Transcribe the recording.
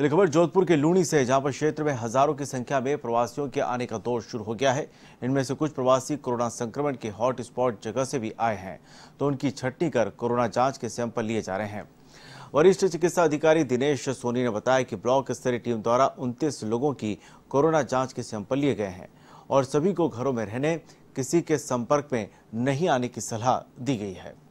अगली खबर जोधपुर के लूणी से जहां पर क्षेत्र में हजारों की संख्या में प्रवासियों के आने का दौर शुरू हो गया है इनमें से कुछ प्रवासी कोरोना संक्रमण के हॉटस्पॉट जगह से भी आए हैं तो उनकी छटनी कर कोरोना जांच के सैंपल लिए जा रहे हैं वरिष्ठ चिकित्सा अधिकारी दिनेश सोनी ने बताया कि ब्लॉक स्तरीय टीम द्वारा उनतीस लोगों की कोरोना जाँच के सैंपल लिए गए हैं और सभी को घरों में रहने किसी के संपर्क में नहीं आने की सलाह दी गई है